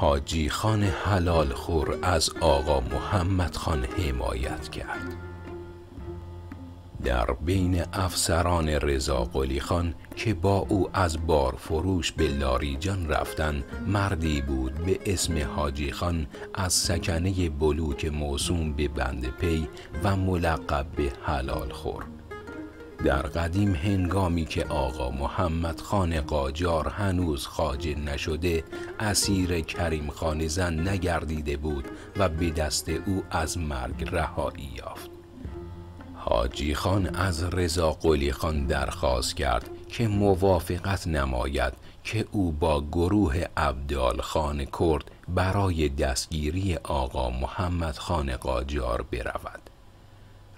حاجی خان حلال خور از آقا محمد خان حمایت کرد در بین افسران رضا قلی خان که با او از بار فروش به لاریجان رفتن مردی بود به اسم حاجی خان از سکنه بلوک موسوم به بند پی و ملقب به حلال خور در قدیم هنگامی که آقا محمد خان قاجار هنوز خاجه نشده اسیر کریم خان زن نگردیده بود و به دست او از مرگ رهایی یافت حاجی خان از رضا قلی خان درخواست کرد که موافقت نماید که او با گروه عبدال خان کرد برای دستگیری آقا محمد خان قاجار برود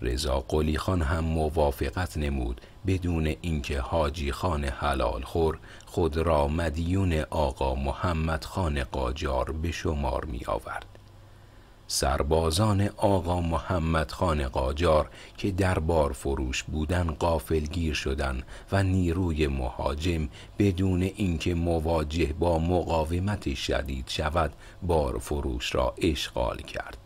رضا قلی خان هم موافقت نمود بدون اینکه حاجی خان حلال خور خود را مدیون آقا محمد خان قاجار به شمار می آورد. سربازان آقا محمد خان قاجار که در بار فروش بودن گیر شدن و نیروی مهاجم بدون اینکه مواجه با مقاومت شدید شود بار فروش را اشغال کرد.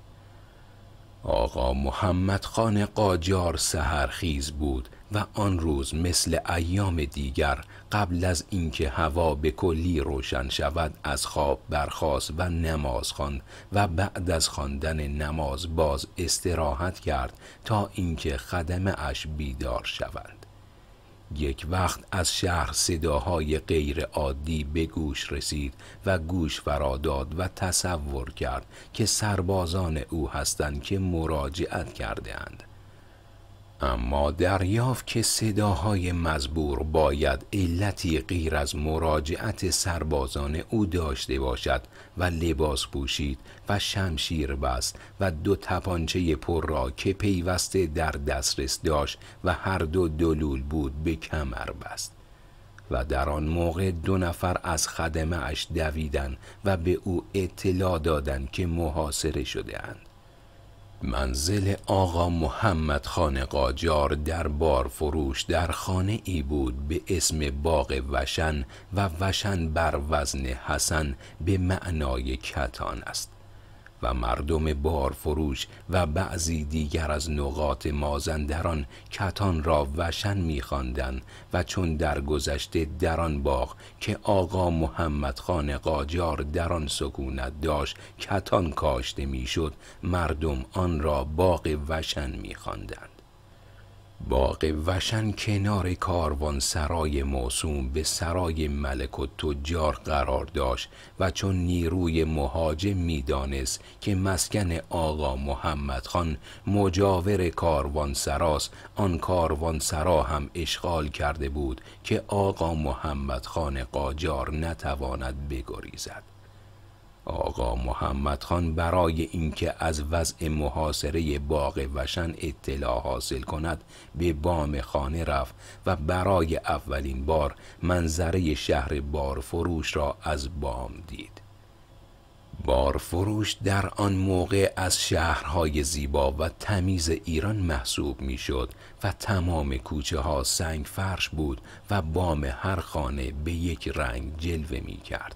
آقا محمد خان قاجار سهرخیز بود و آن روز مثل ایام دیگر قبل از اینکه هوا به کلی روشن شود از خواب برخاست و نماز خواند و بعد از خواندن نماز باز استراحت کرد تا اینکه خدمه اش بیدار شود. یک وقت از شهر صداهای غیر عادی به گوش رسید و گوش فراداد و تصور کرد که سربازان او هستند که مراجعت کرده اند. اما دریافت که صداهای مزبور باید علتی غیر از مراجعت سربازان او داشته باشد و لباس پوشید و شمشیر بست و دو تپانچه پر را که پیوسته در دسترس داشت و هر دو دلول بود به کمر بست و در آن موقع دو نفر از خدمه اش دویدن و به او اطلاع دادند که محاصره شده اند. منزل آقا محمد خان قاجار در بار فروش در خانه ای بود به اسم باغ وشن و وشن بر وزن حسن به معنای کتان است و مردم بارفروش و بعضی دیگر از نقاط مازندران کتان را وشن میخواندند و چون در گذشته در آن باغ که آقا محمد خان قاجار در آن سکونت داشت کتان کاشته میشد مردم آن را باغ وشن میخواندند باغ وشن کنار کاروان سرای موسوم به سرای ملک و تجار قرار داشت و چون نیروی مهاجم میدانست که مسکن آقا محمد خان مجاور کاروان سراست آن کاروان سرا هم اشغال کرده بود که آقا محمد خان قاجار نتواند بگریزد آقا محمد خان برای اینکه از وضع محاصره باغ وشن اطلاع حاصل کند به بام خانه رفت و برای اولین بار منظره شهر بارفروش را از بام دید بارفروش در آن موقع از شهرهای زیبا و تمیز ایران محسوب میشد و تمام کوچه ها سنگ فرش بود و بام هر خانه به یک رنگ جلوه می کرد.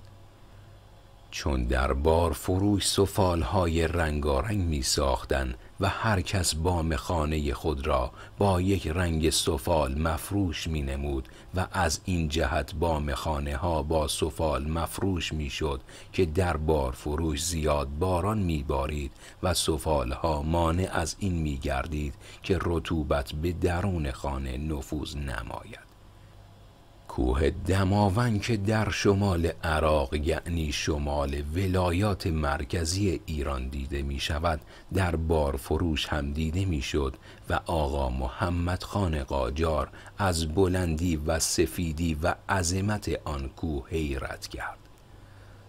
چون در بار فروش های رنگارنگ می ساختن و هر کس بام خانه خود را با یک رنگ سفال مفروش می نمود و از این جهت بام خانه ها با سفال مفروش می شد که در بار فروش زیاد باران می بارید و سفال ها مانع از این می گردید که رطوبت به درون خانه نفوذ نماید کوه دماون که در شمال عراق یعنی شمال ولایات مرکزی ایران دیده می شود در فروش هم دیده می شد و آقا محمد خان قاجار از بلندی و سفیدی و عظمت آن کوه حیرت کرد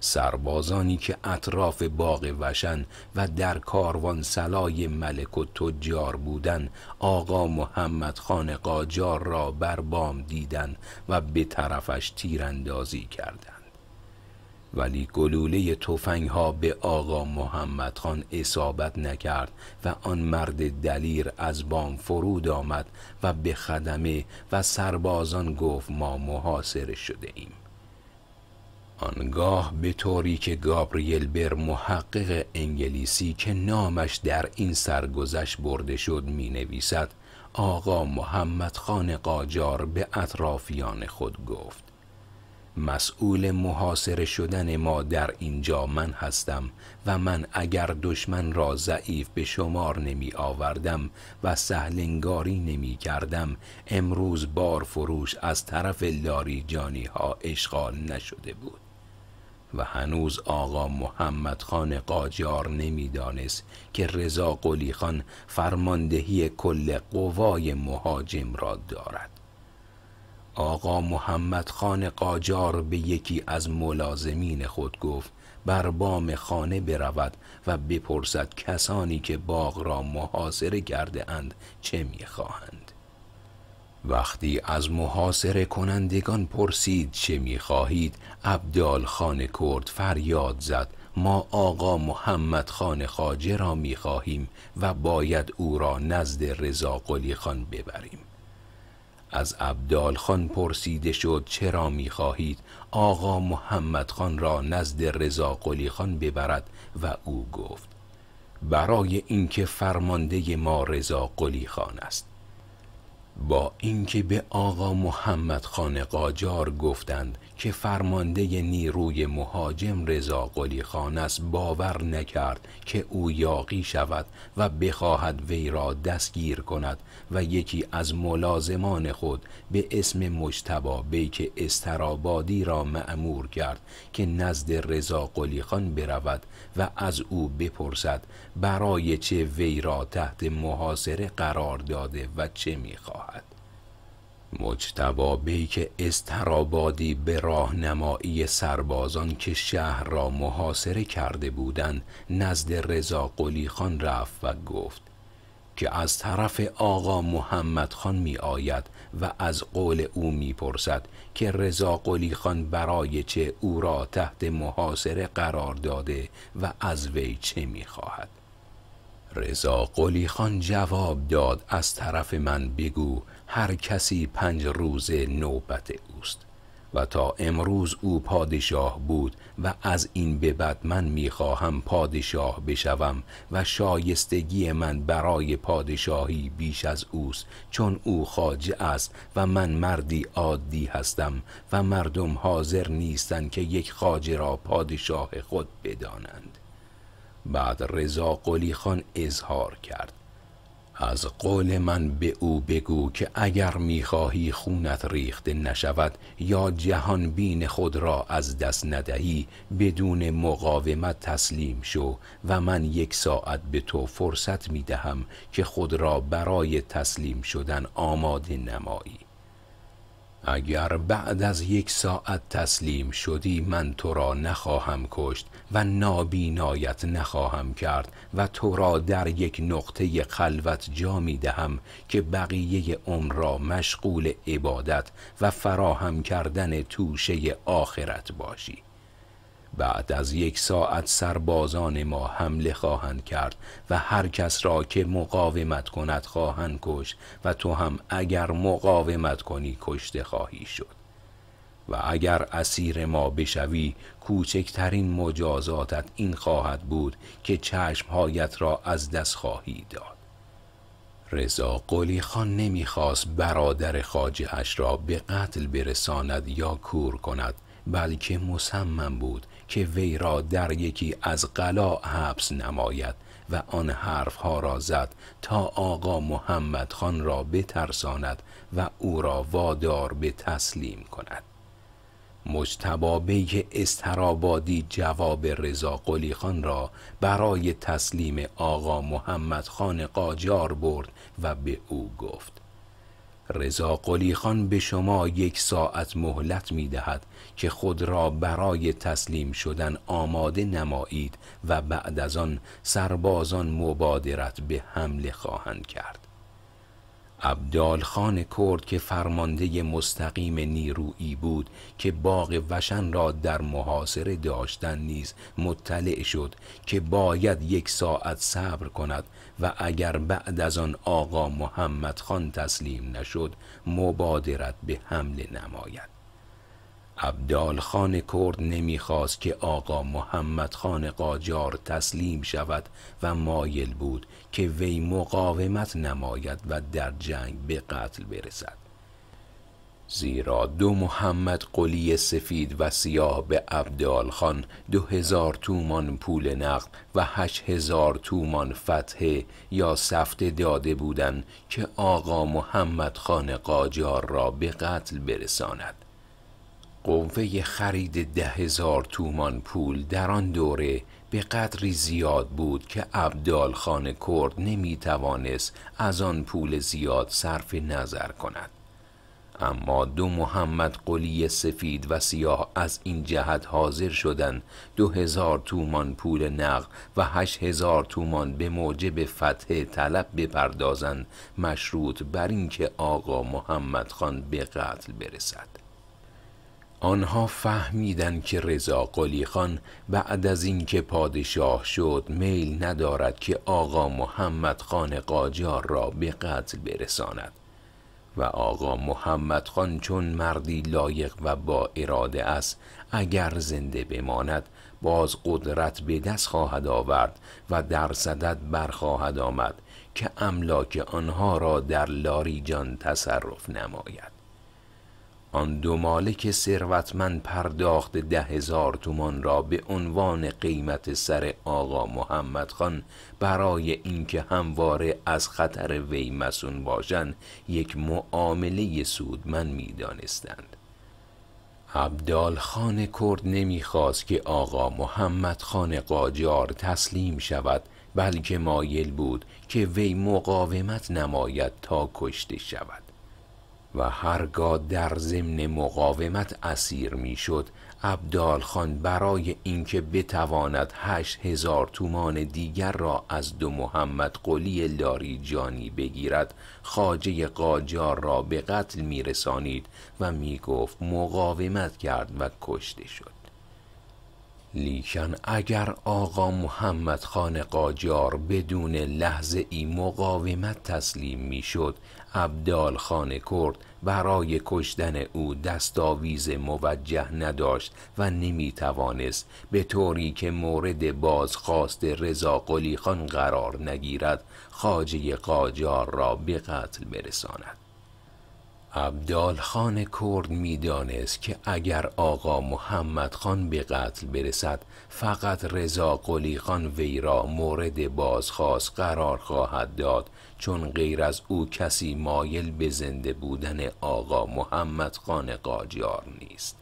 سربازانی که اطراف باغ وشن و در کاروان سلای ملک و تجار بودن آقا محمد خان قاجار را بر بام دیدن و به طرفش تیراندازی کردند ولی گلوله توفنگ ها به آقا محمد خان اصابت نکرد و آن مرد دلیر از بام فرود آمد و به خدمه و سربازان گفت ما محاصره شده ایم آنگاه به طوری که گابریل بر محقق انگلیسی که نامش در این سرگذشت برده شد می نویسد آقا محمد خان قاجار به اطرافیان خود گفت مسئول محاصره شدن ما در اینجا من هستم و من اگر دشمن را ضعیف به شمار نمی آوردم و سهلنگاری نمی کردم امروز بار فروش از طرف لاریجانی ها اشغال نشده بود و هنوز آقا محمد خان قاجار نمیدانست که رضا قلی خان فرماندهی کل قوای مهاجم را دارد آقا محمد خان قاجار به یکی از ملازمین خود گفت بر بام خانه برود و بپرسد کسانی که باغ را محاصره کرده اند چه میخواهند وقتی از محاصره کنندگان پرسید چه میخواهید عبدال خان کرد فریاد زد ما آقا محمد خان خاجه را میخواهیم و باید او را نزد رضا قلی خان ببریم از عبدال خان پرسیده شد چرا میخواهید آقا محمد خان را نزد رضا قلی خان ببرد و او گفت برای اینکه فرمانده ما رضا قلی خان است با اینکه به آقا محمد خان قاجار گفتند که فرمانده نیروی مهاجم رضا قلی خان است باور نکرد که او یاقی شود و بخواهد وی را دستگیر کند و یکی از ملازمان خود به اسم مجتبا بیک استرابادی را معمور کرد که نزد رضا قلی خان برود و از او بپرسد برای چه وی را تحت محاصره قرار داده و چه میخواهد مجتبا که استرابادی به راهنمایی سربازان که شهر را محاصره کرده بودند نزد رضا قلی خان رفت و گفت که از طرف آقا محمد خان می آید و از قول او می پرسد که رضا قلی خان برای چه او را تحت محاصره قرار داده و از وی چه می خواهد رضا قلی خان جواب داد از طرف من بگو هر کسی پنج روز نوبت اوست و تا امروز او پادشاه بود و از این به بعد من میخواهم پادشاه بشوم و شایستگی من برای پادشاهی بیش از اوست چون او خاجه است و من مردی عادی هستم و مردم حاضر نیستند که یک خاجه را پادشاه خود بدانند بعد رضا قلی خان اظهار کرد از قول من به او بگو که اگر میخواهی خونت ریخته نشود یا جهان بین خود را از دست ندهی بدون مقاومت تسلیم شو و من یک ساعت به تو فرصت میدهم که خود را برای تسلیم شدن آماده نمایی اگر بعد از یک ساعت تسلیم شدی من تو را نخواهم کشت و نابینایت نخواهم کرد و تو را در یک نقطه خلوت جا می دهم که بقیه عمر را مشغول عبادت و فراهم کردن توشه آخرت باشی بعد از یک ساعت سربازان ما حمله خواهند کرد و هر کس را که مقاومت کند خواهند کشت و تو هم اگر مقاومت کنی کشته خواهی شد و اگر اسیر ما بشوی کوچکترین مجازاتت این خواهد بود که چشمهایت را از دست خواهی داد رضا قلی خان نمیخواست برادر خاجهش را به قتل برساند یا کور کند بلکه مصمم بود که وی را در یکی از قلا حبس نماید و آن حرفها را زد تا آقا محمد خان را بترساند و او را وادار به تسلیم کند مجتبابه استرابادی جواب رضا قلی خان را برای تسلیم آقا محمد خان قاجار برد و به او گفت رضا قلی خان به شما یک ساعت مهلت می دهد که خود را برای تسلیم شدن آماده نمایید و بعد از آن سربازان مبادرت به حمله خواهند کرد عبدالخان کرد که فرمانده مستقیم نیرویی بود که باغ وشن را در محاصره داشتن نیز مطلع شد که باید یک ساعت صبر کند و اگر بعد از آن آقا محمد خان تسلیم نشد مبادرت به حمله نماید عبدال کرد نمیخواست که آقا محمد خان قاجار تسلیم شود و مایل بود که وی مقاومت نماید و در جنگ به قتل برسد زیرا دو محمد قلی سفید و سیاه به عبدال خان دو هزار تومان پول نقد و هش هزار تومان فتحه یا سفته داده بودند که آقا محمد خان قاجار را به قتل برساند قوه خرید ده هزار تومان پول در آن دوره به قدری زیاد بود که عبدال خان کرد نمی توانست از آن پول زیاد صرف نظر کند اما دو محمد قلی سفید و سیاه از این جهت حاضر شدند دو هزار تومان پول نقد و هشت هزار تومان به موجب فتح طلب بپردازند مشروط بر اینکه آقا محمد خان به قتل برسد آنها فهمیدند که رضا قلی خان بعد از اینکه پادشاه شد میل ندارد که آقا محمد خان قاجار را به قتل برساند و آقا محمد خان چون مردی لایق و با اراده است اگر زنده بماند باز قدرت به دست خواهد آورد و در صدد برخواهد آمد که املاک آنها را در لاریجان تصرف نماید آن دو مالک ثروتمند پرداخت ده هزار تومان را به عنوان قیمت سر آقا محمد خان برای اینکه همواره از خطر وی مسون باشند یک معامله سودمند میدانستند عبدال خان کرد نمیخواست که آقا محمد خان قاجار تسلیم شود بلکه مایل بود که وی مقاومت نماید تا کشته شود و هرگاه در ضمن مقاومت اسیر میشد عبدال خان برای اینکه بتواند هشت هزار تومان دیگر را از دو محمد قلی لاریجانی بگیرد خاجه قاجار را به قتل میرسانید و میگفت مقاومت کرد و کشته شد لیکن اگر آقا محمد خان قاجار بدون لحظه ای مقاومت تسلیم میشد عبدال خان کرد برای کشتن او دستاویز موجه نداشت و نمی توانست به طوری که مورد بازخواست رضا قلی خان قرار نگیرد خاجه قاجار را به قتل برساند عبدالخان کرد میدانست که اگر آقا محمد خان به قتل برسد فقط رضا قلی خان وی را مورد بازخواست قرار خواهد داد چون غیر از او کسی مایل به زنده بودن آقا محمد خان قاجار نیست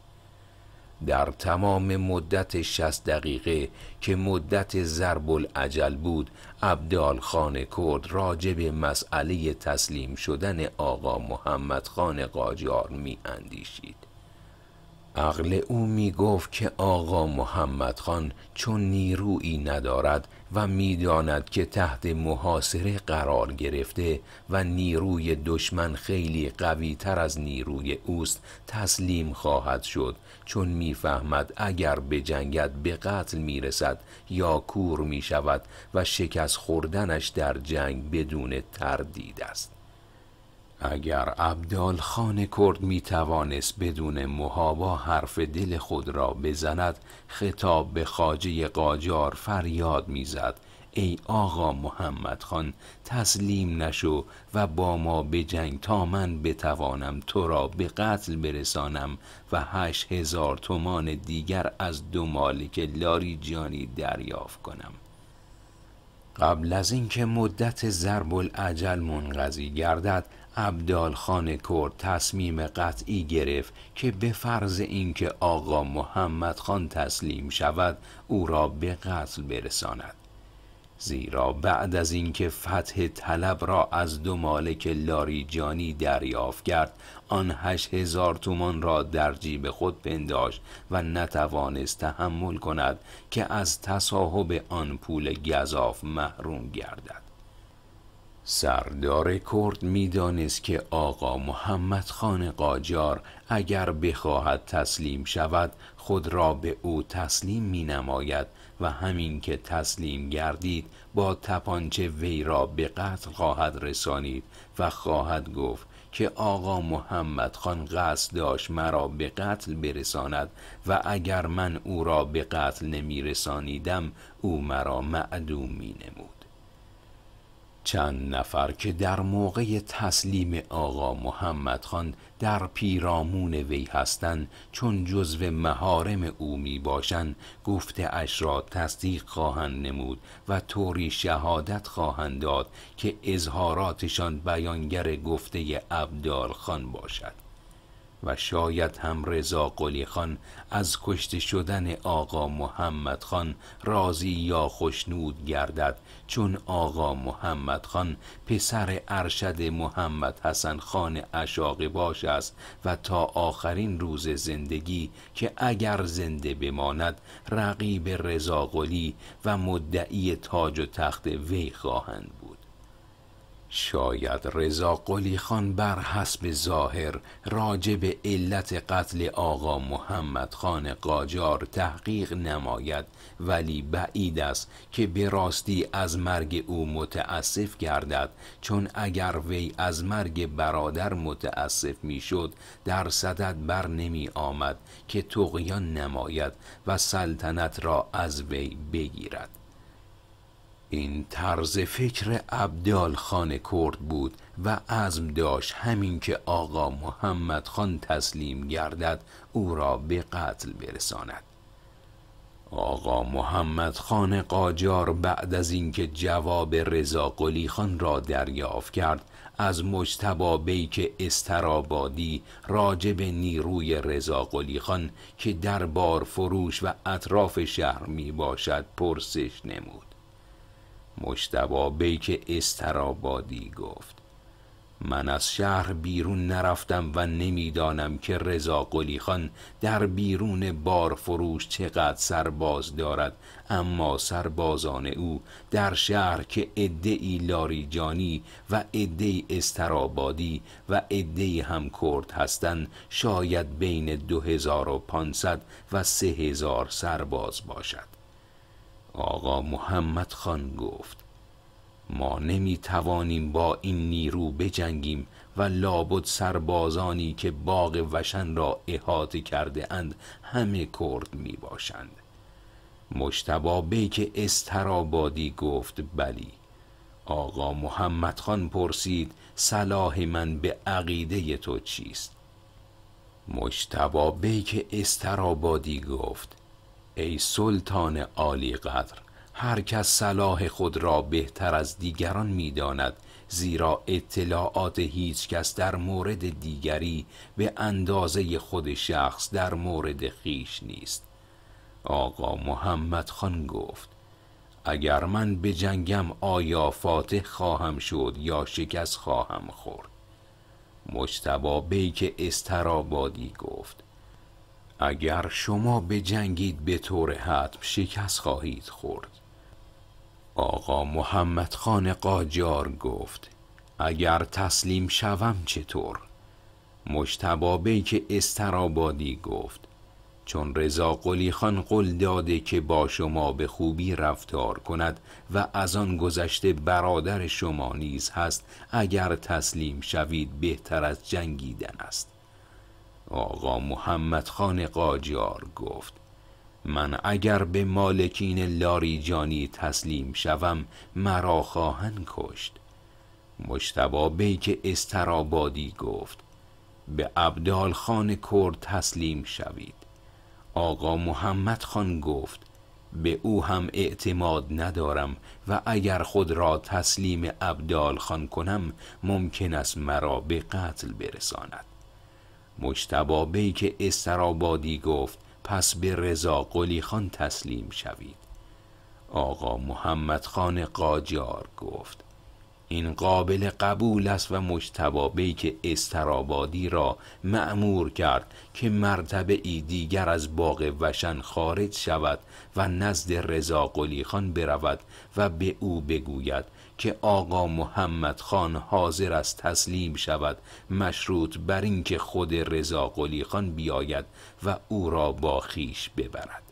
در تمام مدت شست دقیقه که مدت ضرب العجل بود عبدال خان کرد راجب مسئله تسلیم شدن آقا محمد خان قاجار می اندیشید. عقل او می گفت که آقا محمد خان چون نیرویی ندارد و میداند که تحت محاصره قرار گرفته و نیروی دشمن خیلی قوی تر از نیروی اوست تسلیم خواهد شد چون میفهمد اگر جنگت به قتل رسد یا کور می شود و شکست خوردنش در جنگ بدون تردید است اگر عبدال خان کرد می توانست بدون محابا حرف دل خود را بزند خطاب به خاجه قاجار فریاد میزد ای آقا محمد خان تسلیم نشو و با ما بجنگ تا من بتوانم تو را به قتل برسانم و هشت هزار تومان دیگر از دو مالک لاریجانی دریافت کنم قبل از اینکه مدت ضرب العجل منقضی گردد عبدالخان کرد تصمیم قطعی گرفت که به فرض اینکه آقا محمد خان تسلیم شود او را به قتل برساند زیرا بعد از اینکه فتح طلب را از دو مالک لاریجانی دریافت کرد آن هشت هزار تومان را در جیب خود پنداشت و نتوانست تحمل کند که از تصاحب آن پول گذاف محروم گردد سردار کرد میدانست که آقا محمد خان قاجار اگر بخواهد تسلیم شود خود را به او تسلیم می نماید و همین که تسلیم گردید با تپانچه وی را به قتل خواهد رسانید و خواهد گفت که آقا محمد خان قصد داشت مرا به قتل برساند و اگر من او را به قتل نمی رسانیدم او مرا معدوم می نمود. چند نفر که در موقع تسلیم آقا محمد خان در پیرامون وی هستند چون جزو مهارم او می باشند گفته اش را تصدیق خواهند نمود و طوری شهادت خواهند داد که اظهاراتشان بیانگر گفته ابدال خان باشد و شاید هم رضا قلی خان از کشته شدن آقا محمد خان راضی یا خشنود گردد چون آقا محمد خان پسر ارشد محمد حسن خان اشاق باش است و تا آخرین روز زندگی که اگر زنده بماند رقیب رضا قلی و مدعی تاج و تخت وی خواهند بود شاید رضا قلی خان بر حسب ظاهر راجب علت قتل آقا محمد خان قاجار تحقیق نماید ولی بعید است که به راستی از مرگ او متاسف گردد چون اگر وی از مرگ برادر متاسف میشد در صدد بر نمی آمد که تقیان نماید و سلطنت را از وی بگیرد این طرز فکر عبدال خان کرد بود و عزم داشت همین که آقا محمد خان تسلیم گردد او را به قتل برساند آقا محمد خان قاجار بعد از اینکه جواب رضا قلی خان را دریافت کرد از مجتبا بیک استرابادی راجب نیروی رضا قلی خان که در بار فروش و اطراف شهر می باشد پرسش نمود مشتبا بیک استرابادی گفت من از شهر بیرون نرفتم و نمیدانم که رضا قلی خان در بیرون بار فروش چقدر سرباز دارد اما سربازان او در شهر که عدهای لاریجانی و عدهای استرابادی و عدهای هم کرد هستند شاید بین 2500 و 3000 سرباز باشد آقا محمد خان گفت ما نمی توانیم با این نیرو بجنگیم و لابد سربازانی که باغ وشن را احاطه کرده اند همه کرد می باشند مشتبا که استرابادی گفت بلی آقا محمد خان پرسید صلاح من به عقیده تو چیست مشتبا که استرابادی گفت ای سلطان عالی قدر هر کس صلاح خود را بهتر از دیگران میداند زیرا اطلاعات هیچ کس در مورد دیگری به اندازه خود شخص در مورد خیش نیست آقا محمد خان گفت اگر من به جنگم آیا فاتح خواهم شد یا شکست خواهم خورد مجتبا بیک استرابادی گفت اگر شما به جنگید به طور حتم شکست خواهید خورد آقا محمد خان قاجار گفت اگر تسلیم شوم چطور مشتبابه که استرابادی گفت چون رضا قلی خان قول داده که با شما به خوبی رفتار کند و از آن گذشته برادر شما نیز هست اگر تسلیم شوید بهتر از جنگیدن است آقا محمد خان قاجار گفت من اگر به مالکین لاریجانی تسلیم شوم مرا خواهند کشت مشتبا بیک استرابادی گفت به عبدال خان کرد تسلیم شوید آقا محمد خان گفت به او هم اعتماد ندارم و اگر خود را تسلیم عبدال خان کنم ممکن است مرا به قتل برساند مجتبا که استرابادی گفت پس به رضا قلی خان تسلیم شوید آقا محمد خان قاجار گفت این قابل قبول است و مجتبا که استرابادی را معمور کرد که مرتبه ای دیگر از باغ وشن خارج شود و نزد رضا قلی خان برود و به او بگوید که آقا محمد خان حاضر است تسلیم شود مشروط بر اینکه خود رضا قلی خان بیاید و او را با خیش ببرد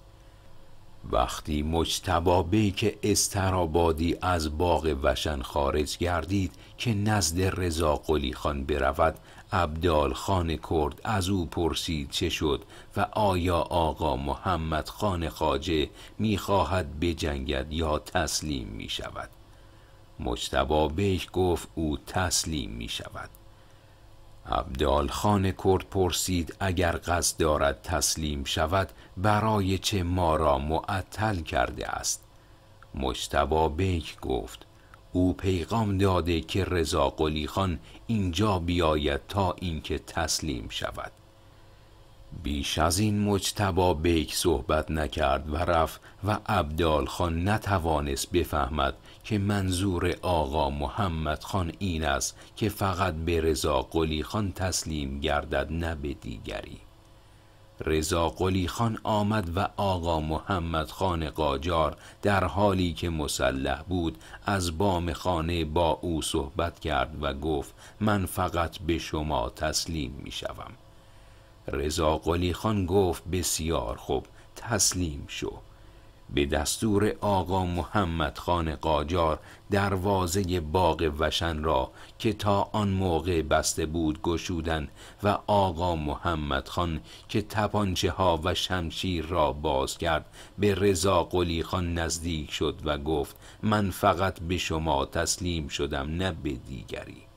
وقتی مجتبا که استرابادی از باغ وشن خارج گردید که نزد رضا قلی خان برود عبدال خان کرد از او پرسید چه شد و آیا آقا محمد خان خاجه میخواهد بجنگد یا تسلیم می شود مجتبا بیش گفت او تسلیم می شود عبدالخان کرد پرسید اگر قصد دارد تسلیم شود برای چه ما را معطل کرده است مجتبا بیک گفت او پیغام داده که رضا قلی خان اینجا بیاید تا اینکه تسلیم شود بیش از این مجتبا بیک صحبت نکرد و رفت و عبدال نتوانست بفهمد که منظور آقا محمد خان این است که فقط به رضا قلی خان تسلیم گردد نه به دیگری رضا قلی خان آمد و آقا محمد خان قاجار در حالی که مسلح بود از بام خانه با او صحبت کرد و گفت من فقط به شما تسلیم می شوم رضا قلی خان گفت بسیار خوب تسلیم شو به دستور آقا محمد خان قاجار دروازه باغ وشن را که تا آن موقع بسته بود گشودن و آقا محمد خان که تپانچه ها و شمشیر را باز کرد به رضا قلی خان نزدیک شد و گفت من فقط به شما تسلیم شدم نه به دیگری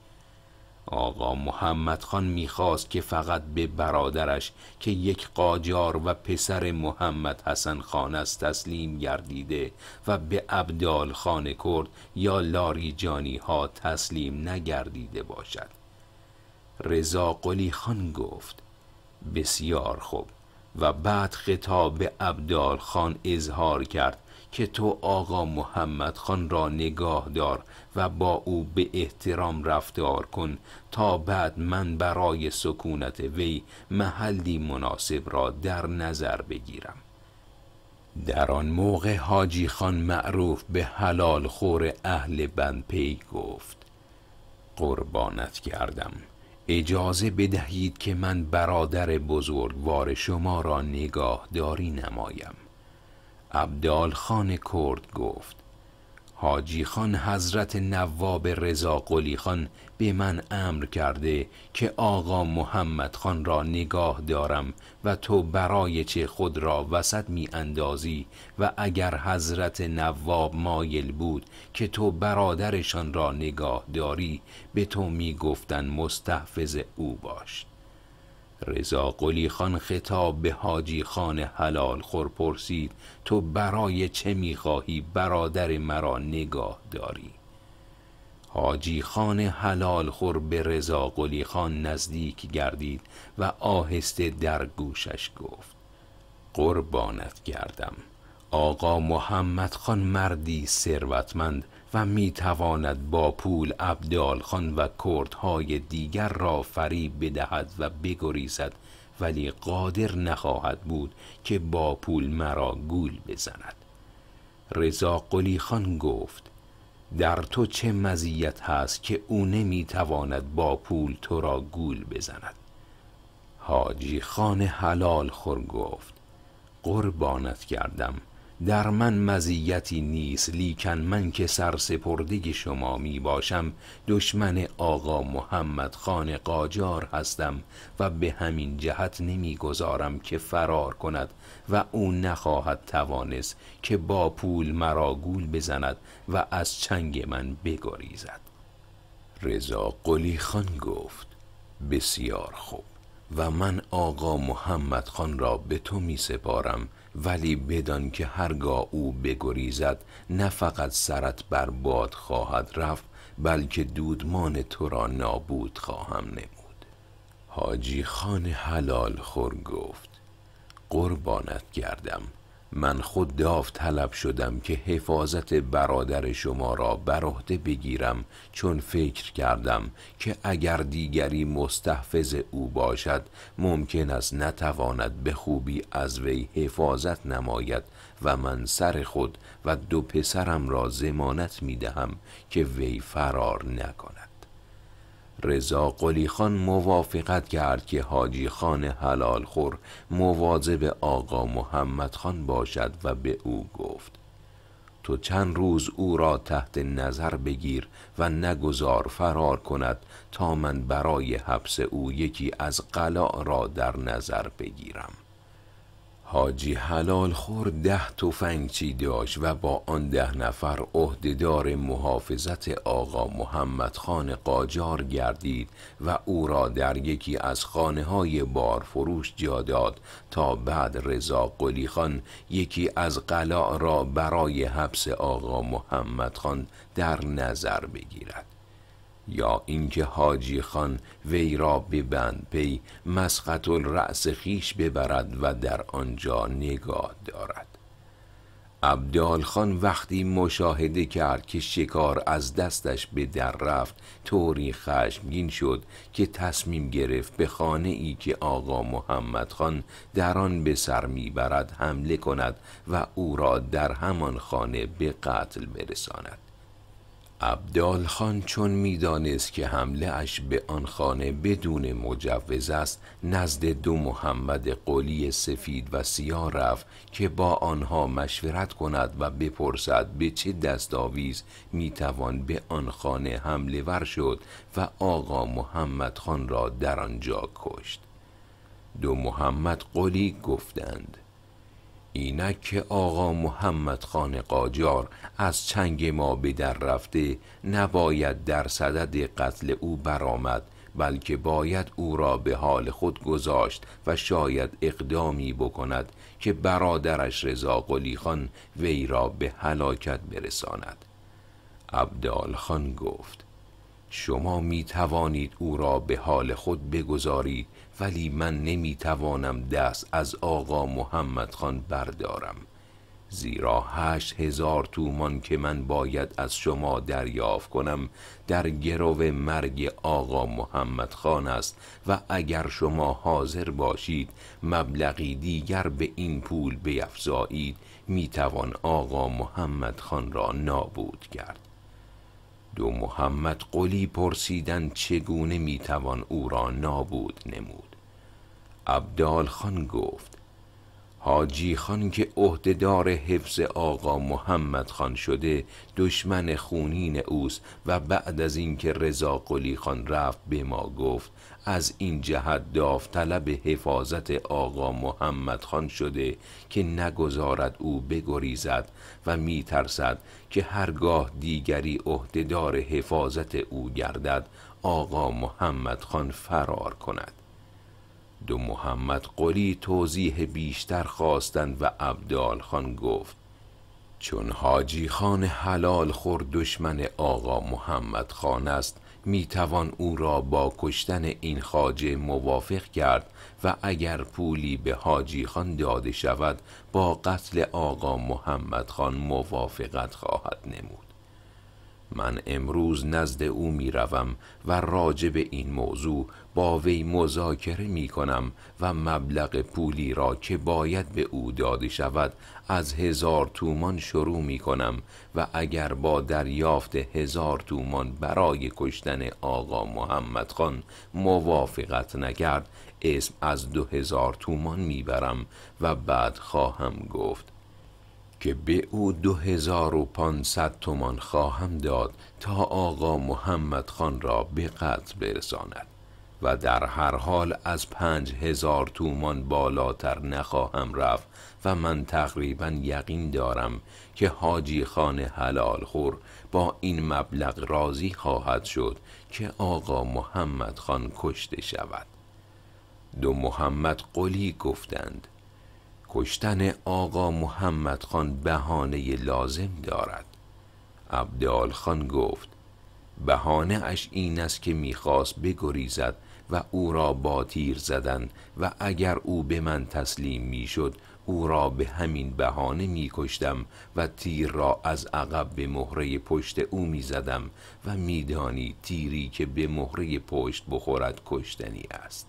آقا محمد خان میخواست که فقط به برادرش که یک قاجار و پسر محمد حسن خان است تسلیم گردیده و به عبدال خان کرد یا لاریجانی ها تسلیم نگردیده باشد رضا قلی خان گفت بسیار خوب و بعد خطاب به عبدال خان اظهار کرد که تو آقا محمد خان را نگاه دار و با او به احترام رفتار کن تا بعد من برای سکونت وی محلی مناسب را در نظر بگیرم در آن موقع حاجی خان معروف به حلال خور اهل بند گفت قربانت کردم اجازه بدهید که من برادر بزرگوار شما را نگاهداری نمایم عبدال خان کرد گفت حاجی خان حضرت نواب رضا قلی خان به من امر کرده که آقا محمد خان را نگاه دارم و تو برای چه خود را وسط می اندازی و اگر حضرت نواب مایل بود که تو برادرشان را نگاه داری به تو می گفتن مستحفظ او باشد. رضا قلی خان خطاب به حاجی خان حلال خور پرسید تو برای چه میخواهی برادر مرا نگاه داری حاجی خان حلال خور به رضا قلی خان نزدیک گردید و آهسته در گوشش گفت قربانت گردم آقا محمد خان مردی ثروتمند و می تواند با پول عبدالخان و کردهای دیگر را فریب بدهد و بگریزد ولی قادر نخواهد بود که با پول مرا گول بزند رضا قلی خان گفت در تو چه مزیت هست که او نمیتواند با پول تو را گول بزند حاجی خان حلال خور گفت قربانت کردم در من مزیتی نیست لیکن من که سرسپرده شما می باشم دشمن آقا محمد خان قاجار هستم و به همین جهت نمی گذارم که فرار کند و او نخواهد توانست که با پول مرا گول بزند و از چنگ من بگریزد رضا قلی خان گفت بسیار خوب و من آقا محمد خان را به تو می سپارم ولی بدان که هرگاه او بگریزد نه فقط سرت بر باد خواهد رفت بلکه دودمان تو را نابود خواهم نمود حاجی خان حلال خور گفت قربانت گردم من خود طلب شدم که حفاظت برادر شما را بر عهده بگیرم چون فکر کردم که اگر دیگری مستحفظ او باشد ممکن است نتواند به خوبی از وی حفاظت نماید و من سر خود و دو پسرم را زمانت می دهم که وی فرار نکند رضا قلی خان موافقت کرد که حاجی خان حلال خور مواظب آقا محمد خان باشد و به او گفت تو چند روز او را تحت نظر بگیر و نگذار فرار کند تا من برای حبس او یکی از قلا را در نظر بگیرم حاجی حلال خور ده تفنگچی داشت و با آن ده نفر عهدهدار محافظت آقا محمد خان قاجار گردید و او را در یکی از خانه های بارفروش جا داد تا بعد رضا قلی خان یکی از قلا را برای حبس آقا محمد خان در نظر بگیرد یا اینکه حاجی خان وی را ببند پی مسقط الرأس خیش ببرد و در آنجا نگاه دارد عبدال خان وقتی مشاهده کرد که شکار از دستش به در رفت طوری خشمگین شد که تصمیم گرفت به خانه ای که آقا محمد خان در آن به سر میبرد حمله کند و او را در همان خانه به قتل برساند عبدال خان چون میدانست که حمله اش به آن خانه بدون مجوز است نزد دو محمد قلی سفید و سیاه رفت که با آنها مشورت کند و بپرسد به چه دستاویز میتوان به آن خانه حمله ور شد و آقا محمد خان را در آنجا کشت دو محمد قلی گفتند اینک که آقا محمد خان قاجار از چنگ ما به در رفته نباید در صدد قتل او برآمد بلکه باید او را به حال خود گذاشت و شاید اقدامی بکند که برادرش رضا قلی خان وی را به هلاکت برساند عبدال خان گفت شما می توانید او را به حال خود بگذارید ولی من نمیتوانم دست از آقا محمد خان بردارم زیرا هشت هزار تومان که من باید از شما دریافت کنم در گرو مرگ آقا محمد خان است و اگر شما حاضر باشید مبلغی دیگر به این پول بیفزایید میتوان آقا محمد خان را نابود کرد دو محمد قلی پرسیدن چگونه میتوان او را نابود نمود عبدال خان گفت حاجی خان که عهدهدار حفظ آقا محمد خان شده دشمن خونین اوس و بعد از اینکه رضا قلی خان رفت به ما گفت از این جهت داوطلب حفاظت آقا محمد خان شده که نگذارد او بگریزد و میترسد که هرگاه دیگری عهدهدار حفاظت او گردد آقا محمد خان فرار کند دو محمد قلی توضیح بیشتر خواستند و عبدال خان گفت چون حاجی خان حلال خور دشمن آقا محمد خان است میتوان او را با کشتن این خاجه موافق کرد و اگر پولی به حاجی خان داده شود با قتل آقا محمد خان موافقت خواهد نمود من امروز نزد او میروم و راجب به این موضوع با وی مذاکره می کنم و مبلغ پولی را که باید به او داده شود از هزار تومان شروع می کنم و اگر با دریافت هزار تومان برای کشتن آقا محمد خان موافقت نکرد اسم از دو هزار تومان میبرم و بعد خواهم گفت که به او دو هزار و پانصد تومان خواهم داد تا آقا محمد خان را به قتل برساند و در هر حال از پنج هزار تومان بالاتر نخواهم رفت و من تقریبا یقین دارم که حاجی خان حلال خور با این مبلغ راضی خواهد شد که آقا محمد خان کشته شود دو محمد قلی گفتند کشتن آقا محمد خان بهانه لازم دارد عبدال خان گفت بهانه اش این است که میخواست بگریزد و او را با تیر زدن و اگر او به من تسلیم میشد او را به همین بهانه میکشتم و تیر را از عقب به مهره پشت او میزدم و میدانی تیری که به مهره پشت بخورد کشتنی است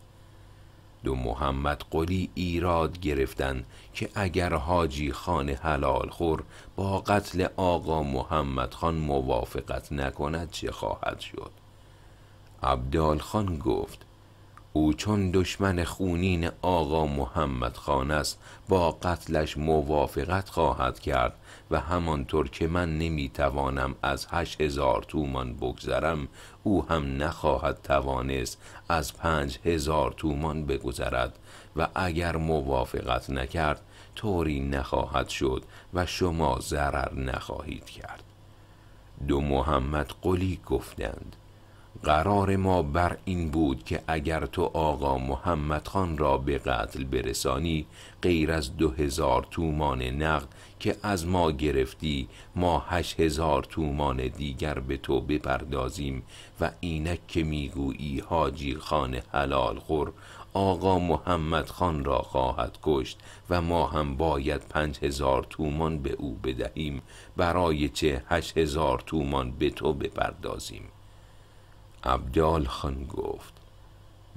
دو محمد قلی ایراد گرفتن که اگر حاجی خان حلال خور با قتل آقا محمد خان موافقت نکند چه خواهد شد عبدال خان گفت او چون دشمن خونین آقا محمد خان است با قتلش موافقت خواهد کرد و همانطور که من نمیتوانم از هشت هزار تومان بگذرم او هم نخواهد توانست از پنج هزار تومان بگذرد و اگر موافقت نکرد طوری نخواهد شد و شما ضرر نخواهید کرد دو محمد قلی گفتند قرار ما بر این بود که اگر تو آقا محمد خان را به قتل برسانی غیر از دو هزار تومان نقد که از ما گرفتی ما هش هزار تومان دیگر به تو بپردازیم و اینک که میگویی حاجی خان حلال خور آقا محمد خان را خواهد کشت و ما هم باید پنج هزار تومان به او بدهیم برای چه هش هزار تومان به تو بپردازیم عبدالخان خان گفت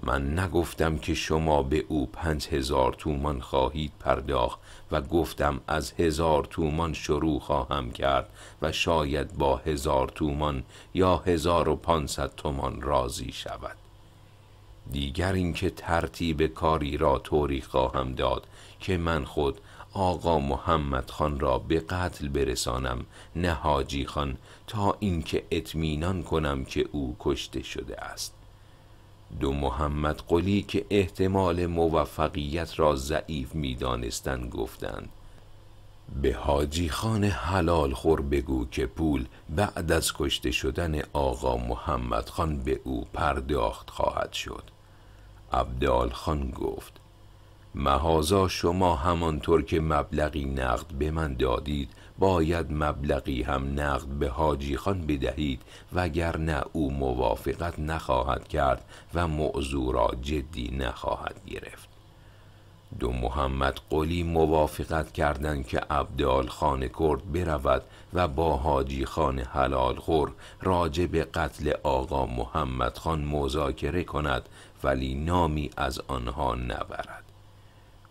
من نگفتم که شما به او پنج هزار تومان خواهید پرداخت و گفتم از هزار تومان شروع خواهم کرد و شاید با هزار تومان یا هزار و پانصد تومان راضی شود دیگر اینکه ترتیب کاری را طوری خواهم داد که من خود آقا محمد خان را به قتل برسانم نه حاجی خان تا اینکه اطمینان کنم که او کشته شده است دو محمد قلی که احتمال موفقیت را ضعیف میدانستند گفتند به حاجی خان حلال خور بگو که پول بعد از کشته شدن آقا محمد خان به او پرداخت خواهد شد عبدال خان گفت مهازا شما همانطور که مبلغی نقد به من دادید باید مبلغی هم نقد به حاجی خان بدهید وگرنه او موافقت نخواهد کرد و موضوع را جدی نخواهد گرفت دو محمد قلی موافقت کردند که عبدال خان کرد برود و با حاجی خان حلال خور راجع به قتل آقا محمد خان مذاکره کند ولی نامی از آنها نبرد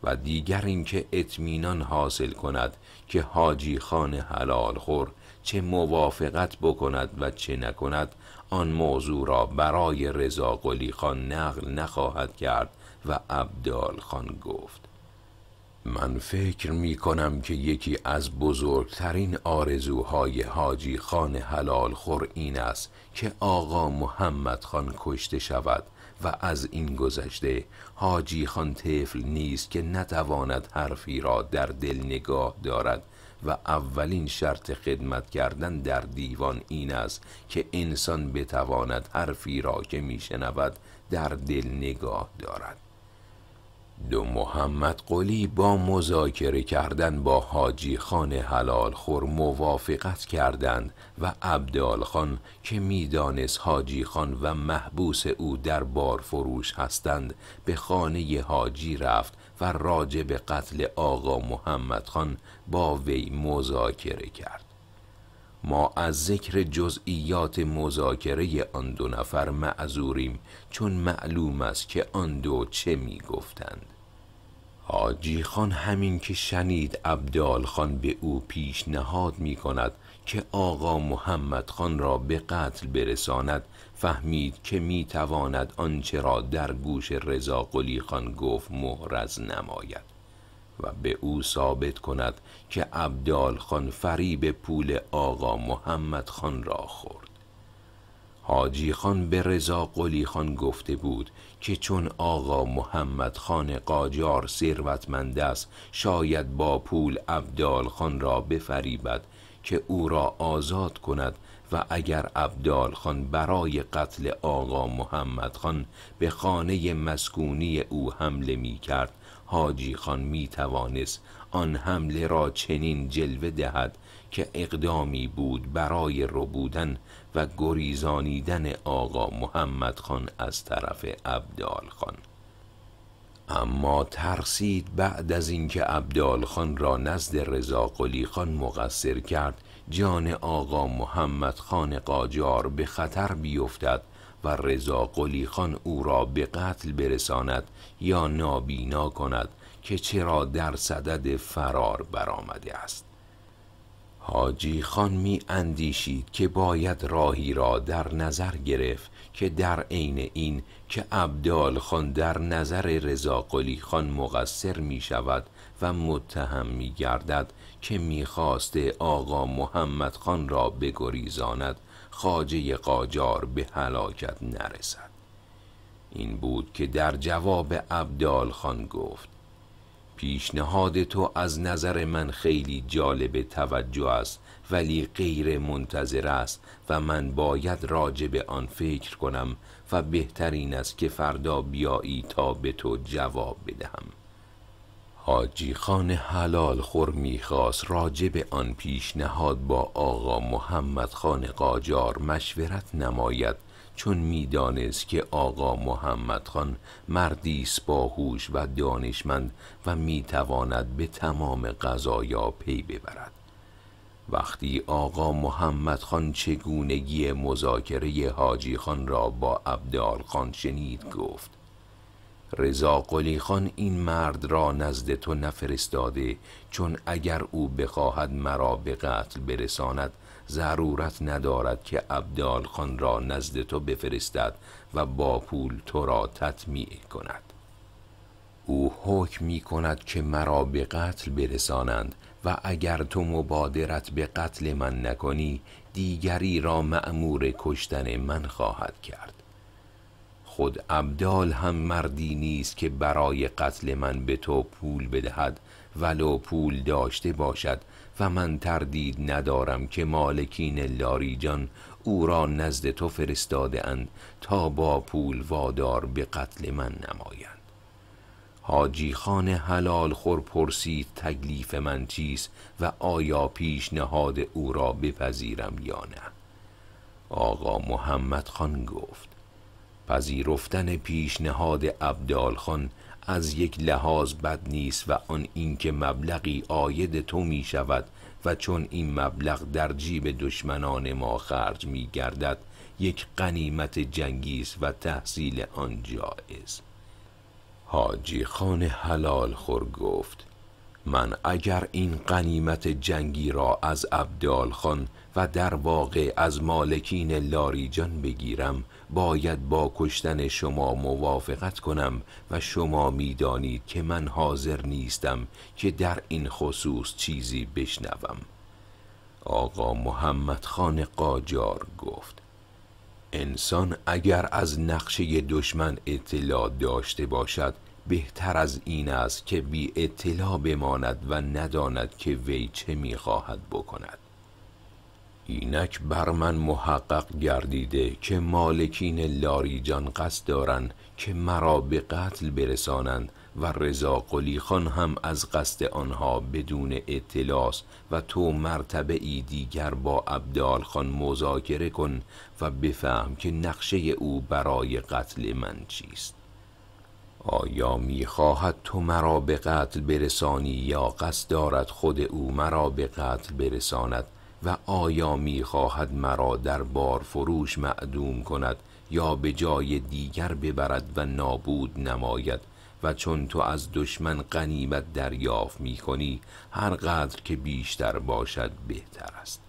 و دیگر اینکه اطمینان حاصل کند که حاجی خان حلال خور چه موافقت بکند و چه نکند آن موضوع را برای رضا قلی خان نقل نخواهد کرد و عبدال خان گفت من فکر می کنم که یکی از بزرگترین آرزوهای حاجی خان حلال خور این است که آقا محمد خان کشته شود و از این گذشته حاجی خان طفل نیست که نتواند حرفی را در دل نگاه دارد و اولین شرط خدمت کردن در دیوان این است که انسان بتواند حرفی را که میشنود در دل نگاه دارد دو محمد قلی با مذاکره کردن با حاجی خان حلال خور موافقت کردند و عبدال خان که میدانست حاجی خان و محبوس او در بار فروش هستند به خانه حاجی رفت و راجع به قتل آقا محمد خان با وی مذاکره کرد ما از ذکر جزئیات مذاکره آن دو نفر معذوریم چون معلوم است که آن دو چه می گفتند. حاجی خان همین که شنید عبدال خان به او پیشنهاد می کند که آقا محمد خان را به قتل برساند فهمید که می تواند آنچه را در گوش رضا قلی خان گفت مهرز نماید و به او ثابت کند که عبدال خان فریب پول آقا محمد خان را خورد حاجی خان به رضا قلی خان گفته بود که چون آقا محمد خان قاجار ثروتمند است شاید با پول عبدال خان را بفریبد که او را آزاد کند و اگر عبدال خان برای قتل آقا محمد خان به خانه مسکونی او حمله می کرد حاجی خان می توانست آن حمله را چنین جلوه دهد که اقدامی بود برای ربودن و گریزانیدن آقا محمد خان از طرف عبدال خان اما ترسید بعد از اینکه عبدال خان را نزد رضا قلی خان مقصر کرد جان آقا محمد خان قاجار به خطر بیفتد و رضا قلی خان او را به قتل برساند یا نابینا کند که چرا در صدد فرار برآمده است حاجی خان می اندیشید که باید راهی را در نظر گرفت که در عین این که عبدال خان در نظر رضا خان مقصر می شود و متهم می گردد که می خواسته آقا محمد خان را بگریزاند خاجه قاجار به هلاکت نرسد این بود که در جواب عبدال خان گفت پیشنهاد تو از نظر من خیلی جالب توجه است ولی غیر منتظر است و من باید راجع به آن فکر کنم و بهترین است که فردا بیایی تا به تو جواب بدهم حاجی خان حلال خور میخواست راجع به آن پیشنهاد با آقا محمد خان قاجار مشورت نماید چون میدانست که آقا محمد خان مردی باهوش و دانشمند و میتواند به تمام قضایا پی ببرد وقتی آقا محمد خان چگونگی مذاکره حاجی خان را با عبدال خان شنید گفت رضا قلی خان این مرد را نزد تو نفرستاده چون اگر او بخواهد مرا به قتل برساند ضرورت ندارد که عبدال خان را نزد تو بفرستد و با پول تو را تطمیع کند او حکم می کند که مرا به قتل برسانند و اگر تو مبادرت به قتل من نکنی دیگری را مأمور کشتن من خواهد کرد خود عبدال هم مردی نیست که برای قتل من به تو پول بدهد ولو پول داشته باشد و من تردید ندارم که مالکین لاریجان او را نزد تو فرستاده اند تا با پول وادار به قتل من نمایند حاجی خان حلال خور پرسید تکلیف من چیست و آیا پیشنهاد او را بپذیرم یا نه آقا محمد خان گفت پذیرفتن پیشنهاد عبدال خان از یک لحاظ بد نیست و آن اینکه مبلغی آید تو می شود و چون این مبلغ در جیب دشمنان ما خرج می گردد یک قنیمت جنگی است و تحصیل آن جایز حاجی خان حلال خور گفت من اگر این قنیمت جنگی را از عبدال و در واقع از مالکین لاریجان بگیرم باید با کشتن شما موافقت کنم و شما میدانید که من حاضر نیستم که در این خصوص چیزی بشنوم آقا محمد خان قاجار گفت انسان اگر از نقشه دشمن اطلاع داشته باشد بهتر از این است که بی اطلاع بماند و نداند که وی چه میخواهد بکند اینک بر من محقق گردیده که مالکین لاریجان قصد دارند که مرا به قتل برسانند و رضا قلی خان هم از قصد آنها بدون اطلاس و تو مرتبه ای دیگر با عبدال خان مذاکره کن و بفهم که نقشه او برای قتل من چیست آیا میخواهد تو مرا به قتل برسانی یا قصد دارد خود او مرا به قتل برساند و آیا میخواهد مرا در بار فروش معدوم کند یا به جای دیگر ببرد و نابود نماید و چون تو از دشمن غنیمت دریافت می کنی هر قدر که بیشتر باشد بهتر است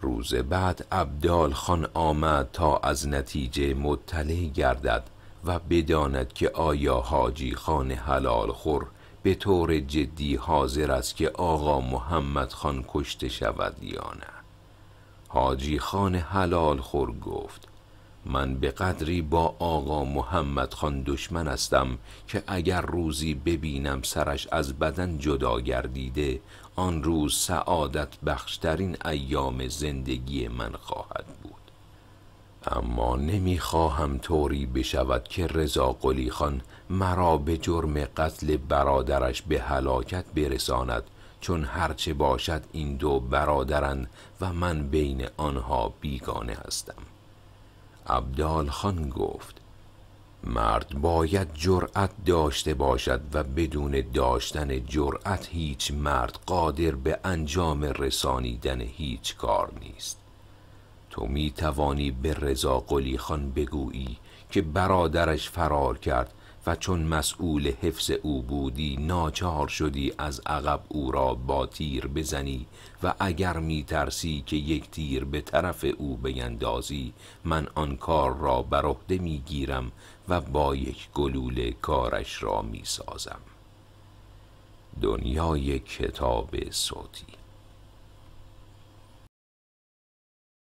روز بعد عبدال خان آمد تا از نتیجه مطلع گردد و بداند که آیا حاجی خان حلال خور به طور جدی حاضر است که آقا محمد خان کشته شود یا نه حاجی خان حلال خور گفت من به قدری با آقا محمد خان دشمن هستم که اگر روزی ببینم سرش از بدن جدا گردیده آن روز سعادت بخشترین ایام زندگی من خواهد بود اما نمیخواهم طوری بشود که رضا قلی خان مرا به جرم قتل برادرش به هلاکت برساند چون هرچه باشد این دو برادرن و من بین آنها بیگانه هستم عبدال خان گفت مرد باید جرأت داشته باشد و بدون داشتن جرأت هیچ مرد قادر به انجام رسانیدن هیچ کار نیست تو می توانی به رضا قلی خان بگویی که برادرش فرار کرد و چون مسئول حفظ او بودی ناچار شدی از عقب او را با تیر بزنی و اگر می ترسی که یک تیر به طرف او بیندازی من آن کار را بر عهده می گیرم و با یک گلوله کارش را می سازم دنیای کتاب صوتی